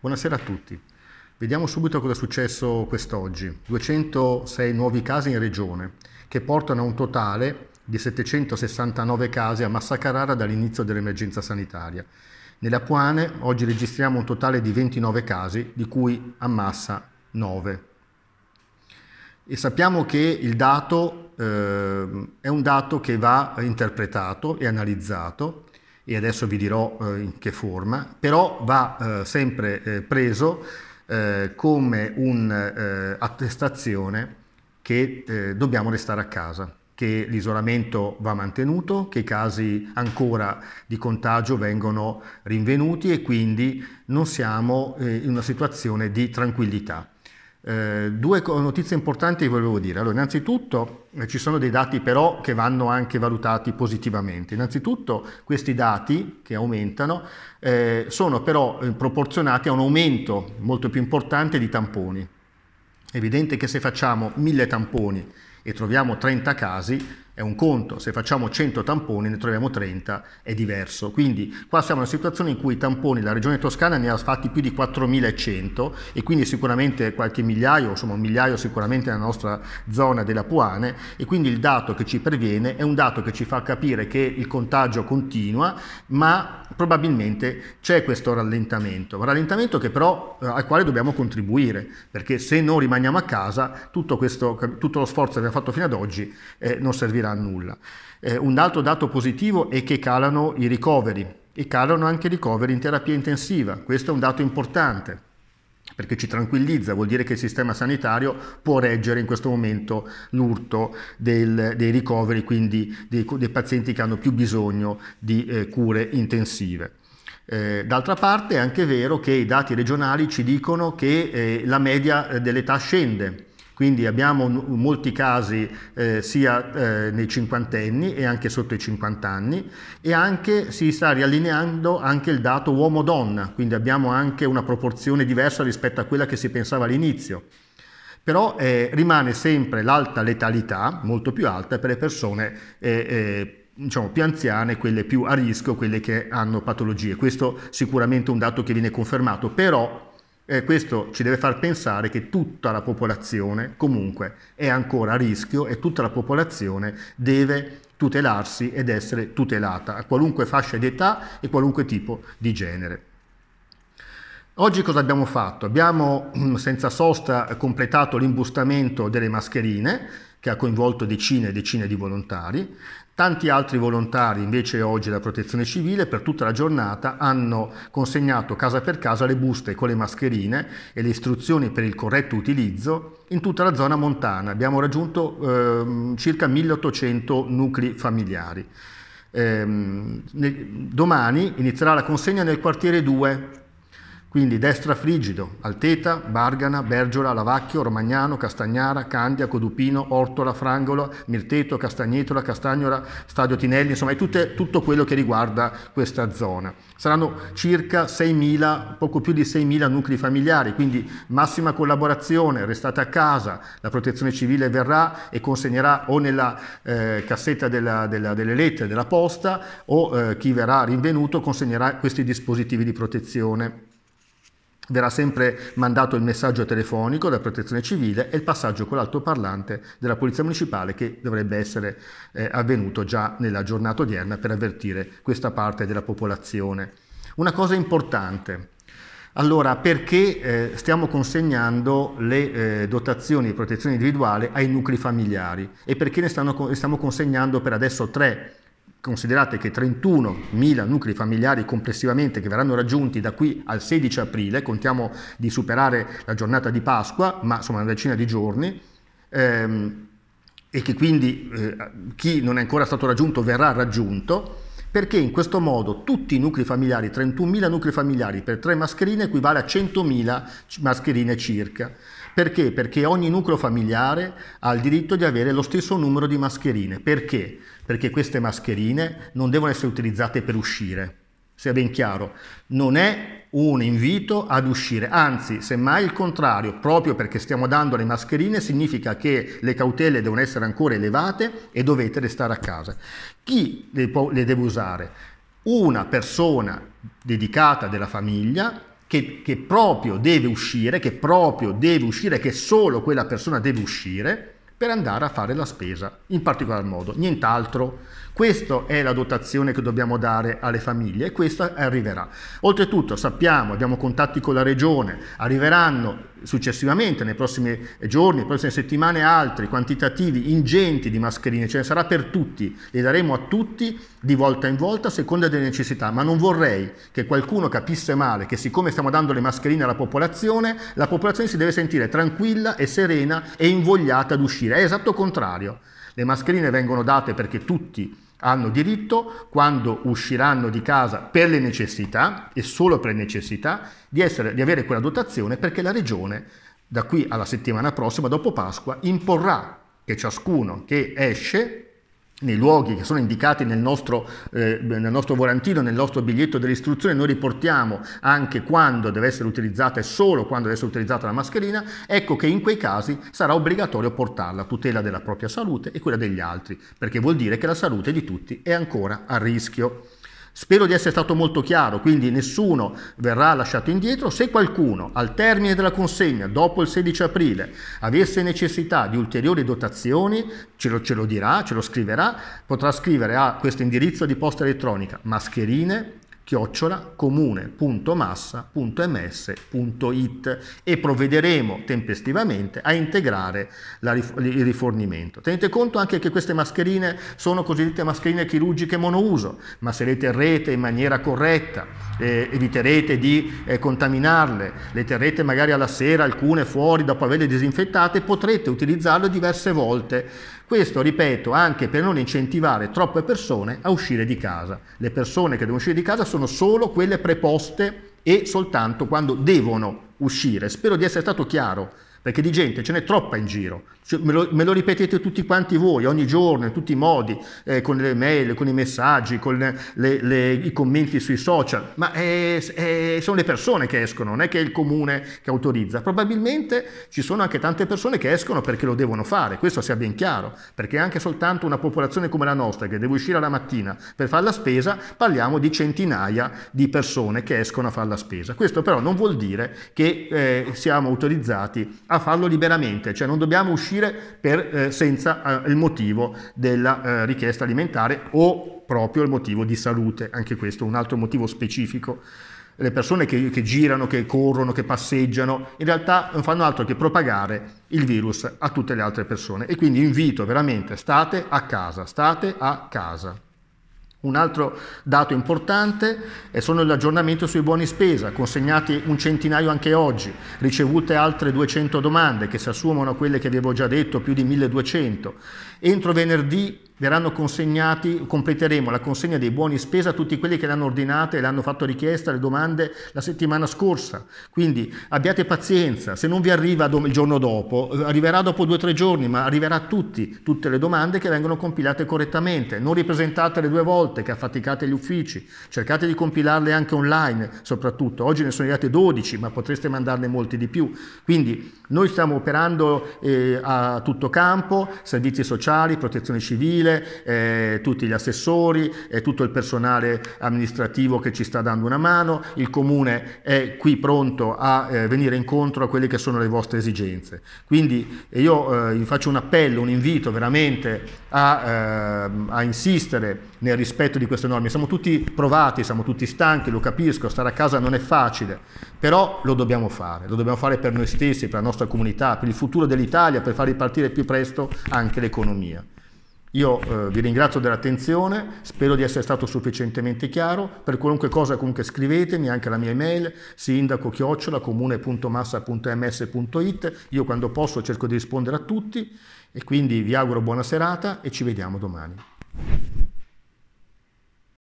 Buonasera a tutti. Vediamo subito cosa è successo quest'oggi. 206 nuovi casi in regione, che portano a un totale di 769 casi a Massa Carrara dall'inizio dell'emergenza sanitaria. Nella Puane oggi registriamo un totale di 29 casi, di cui a Massa 9. E sappiamo che il dato eh, è un dato che va interpretato e analizzato e adesso vi dirò eh, in che forma, però va eh, sempre eh, preso come un'attestazione che dobbiamo restare a casa che l'isolamento va mantenuto, che i casi ancora di contagio vengono rinvenuti e quindi non siamo in una situazione di tranquillità. Eh, due notizie importanti che volevo dire. Allora, innanzitutto eh, ci sono dei dati però che vanno anche valutati positivamente. Innanzitutto questi dati che aumentano eh, sono però eh, proporzionati a un aumento molto più importante di tamponi. È evidente che se facciamo mille tamponi e troviamo 30 casi, è un conto, se facciamo 100 tamponi ne troviamo 30, è diverso. Quindi qua siamo in una situazione in cui i tamponi la regione toscana ne ha fatti più di 4100 e quindi sicuramente qualche migliaio, insomma un migliaio sicuramente nella nostra zona della Puane e quindi il dato che ci perviene è un dato che ci fa capire che il contagio continua ma probabilmente c'è questo rallentamento, un rallentamento che però, eh, al quale dobbiamo contribuire perché se non rimaniamo a casa tutto, questo, tutto lo sforzo che abbiamo fatto fino ad oggi eh, non servirà servirà a nulla. Eh, un altro dato positivo è che calano i ricoveri e calano anche i ricoveri in terapia intensiva. Questo è un dato importante perché ci tranquillizza, vuol dire che il sistema sanitario può reggere in questo momento l'urto del, dei ricoveri, quindi dei, dei, pazienti che hanno più bisogno di eh, cure intensive. Eh, d'altra parte è anche vero che i dati regionali ci dicono che eh, la media eh, dell'età scende, quindi abbiamo molti casi eh, sia eh, nei cinquantenni e anche sotto i 50 anni e anche si sta riallineando anche il dato uomo-donna, quindi abbiamo anche una proporzione diversa rispetto a quella che si pensava all'inizio. Però eh, rimane sempre l'alta letalità, molto più alta, per le persone eh, eh, diciamo, più anziane, quelle più a rischio, quelle che hanno patologie. Questo sicuramente è un dato che viene confermato, però eh, questo ci deve far pensare che tutta la popolazione comunque è ancora a rischio e tutta la popolazione deve tutelarsi ed essere tutelata a qualunque fascia di età e qualunque tipo di genere. Oggi cosa abbiamo fatto? Abbiamo mm, senza sosta completato l'imbustamento delle mascherine che ha coinvolto decine e decine di volontari. Tanti altri volontari invece oggi della protezione civile per tutta la giornata hanno consegnato casa per casa le buste con le mascherine e le istruzioni per il corretto utilizzo in tutta la zona montana. Abbiamo raggiunto eh, circa 1800 nuclei familiari. Eh, domani inizierà la consegna nel quartiere 2 quindi destra Frigido, Alteta, Bargana, Bergiola, Lavacchio, Romagnano, Castagnara, Candia, Codupino, Ortola, Frangola, Mirteto, Castagnetola, Castagnola, Stadio Tinelli, insomma è tutte, tutto quello che riguarda questa zona. Saranno circa 6.000, poco più di 6.000 nuclei familiari, quindi massima collaborazione, restate a casa, la protezione civile verrà e consegnerà o nella eh, cassetta della, della, delle lettere della posta o eh, chi verrà rinvenuto consegnerà questi dispositivi di protezione. Verrà sempre mandato il messaggio telefonico da protezione civile e il passaggio con l'altoparlante della polizia municipale che dovrebbe essere eh, avvenuto già nella giornata odierna per avvertire questa parte della popolazione. Una cosa importante, allora, perché eh, stiamo consegnando le eh, dotazioni di protezione individuale ai nuclei familiari e perché ne, stanno, ne stiamo consegnando per adesso tre Considerate che 31.000 nuclei familiari complessivamente che verranno raggiunti da qui al 16 aprile, contiamo di superare la giornata di Pasqua, ma insomma una decina di giorni, ehm, e che quindi eh, chi non è ancora stato raggiunto verrà raggiunto, perché in questo modo tutti i nuclei familiari, 31.000 nuclei familiari per tre mascherine equivale a 100.000 mascherine circa. Perché? Perché ogni nucleo familiare ha il diritto di avere lo stesso numero di mascherine. Perché? Perché queste mascherine non devono essere utilizzate per uscire. Sia ben chiaro, non è un invito ad uscire, anzi, semmai il contrario, proprio perché stiamo dando le mascherine, significa che le cautele devono essere ancora elevate e dovete restare a casa. Chi le, può, le deve usare? Una persona dedicata della famiglia che, che proprio deve uscire, che proprio deve uscire, che solo quella persona deve uscire per andare a fare la spesa, in particolar modo, nient'altro. Questa è la dotazione che dobbiamo dare alle famiglie e questa arriverà. Oltretutto sappiamo, abbiamo contatti con la regione, arriveranno successivamente, nei prossimi giorni, nelle prossime settimane, altri quantitativi ingenti di mascherine, ce ne sarà per tutti, le daremo a tutti di volta in volta a seconda delle necessità, ma non vorrei che qualcuno capisse male che siccome stiamo dando le mascherine alla popolazione, la popolazione si deve sentire tranquilla e serena e invogliata ad uscire, è esatto il contrario, le mascherine vengono date perché tutti hanno diritto, quando usciranno di casa per le necessità e solo per le necessità, di, essere, di avere quella dotazione perché la Regione da qui alla settimana prossima, dopo Pasqua, imporrà che ciascuno che esce nei luoghi che sono indicati nel nostro, eh, nel nostro, volantino, nel nostro biglietto dell'istruzione, noi riportiamo anche quando deve essere utilizzata e solo quando deve essere utilizzata la mascherina, ecco che in quei casi sarà obbligatorio portarla a tutela della propria salute e quella degli altri, perché vuol dire che la salute di tutti è ancora a rischio. Spero di essere stato molto chiaro, quindi nessuno verrà lasciato indietro. Se qualcuno al termine della consegna, dopo il 16 aprile, avesse necessità di ulteriori dotazioni, ce lo, ce lo dirà, ce lo scriverà, potrà scrivere a questo indirizzo di posta elettronica mascherine chiocciola comune.massa.ms.it e provvederemo tempestivamente a integrare la, il rifornimento. Tenete conto anche che queste mascherine sono cosiddette mascherine chirurgiche monouso, ma se le terrete in maniera corretta, eh, eviterete di eh, contaminarle, le terrete magari alla sera, alcune fuori dopo averle disinfettate, potrete utilizzarle diverse volte questo, ripeto, anche per non incentivare troppe persone a uscire di casa. Le persone che devono uscire di casa sono solo quelle preposte e soltanto quando devono uscire. Spero di essere stato chiaro perché di gente ce n'è troppa in giro, cioè, me, lo, me, lo, ripetete tutti quanti voi, ogni giorno, in tutti i modi, eh, con le mail, con i messaggi, con le, le, le, i commenti sui social, ma eh, eh, sono le persone che escono, non è che è il comune che autorizza, probabilmente ci sono anche tante persone che escono perché lo devono fare, questo sia ben chiaro, perché anche soltanto una popolazione come la nostra che deve uscire la mattina per fare la spesa, parliamo di centinaia di persone che escono a fare la spesa. Questo però non vuol dire che eh, siamo autorizzati a farlo liberamente, cioè non dobbiamo uscire per, eh, senza eh, il motivo della eh, richiesta alimentare o proprio il motivo di salute, anche questo è un altro motivo specifico. Le persone che, che girano, che corrono, che passeggiano, in realtà non fanno altro che propagare il virus a tutte le altre persone. E quindi invito veramente, state a casa, state a casa. Un altro dato importante sono l'aggiornamento sui buoni spesa, consegnati un centinaio anche oggi, ricevute altre 200 domande che si assumono a quelle che avevo già detto, più di 1200. Entro venerdì verranno consegnati, completeremo la consegna dei buoni spesa a tutti quelli che l'hanno ordinata e l'hanno fatto richiesta, le domande la settimana scorsa. Quindi abbiate pazienza, se non vi arriva il giorno dopo, arriverà dopo due o tre giorni, ma arriverà a tutti, tutte le domande che vengono compilate correttamente. Non ripresentatele due volte, che affaticate gli uffici. Cercate di compilarle anche online, soprattutto. Oggi ne sono arrivate 12, ma potreste mandarne molti di più. Quindi noi stiamo operando eh, a tutto campo, servizi sociali, sociali, protezione civile, eh, tutti gli assessori, eh, tutto il personale amministrativo che ci sta dando una mano, il comune è qui pronto a eh, venire incontro a quelle che sono le vostre esigenze. Quindi eh, io eh, vi faccio un appello, un invito veramente a, ehm, a insistere nel rispetto di queste norme. Siamo tutti provati, siamo tutti stanchi, lo capisco, stare a casa non è facile, però lo dobbiamo fare, lo dobbiamo fare per noi stessi, per la nostra comunità, per il futuro dell'Italia, per far ripartire più presto anche l'economia dell'autonomia. Io eh, vi ringrazio dell'attenzione, spero di essere stato sufficientemente chiaro, per qualunque cosa comunque scrivetemi, anche la mia email, sindaco-comune.massa.ms.it, io quando posso cerco di rispondere a tutti e quindi vi auguro buona serata e ci vediamo domani.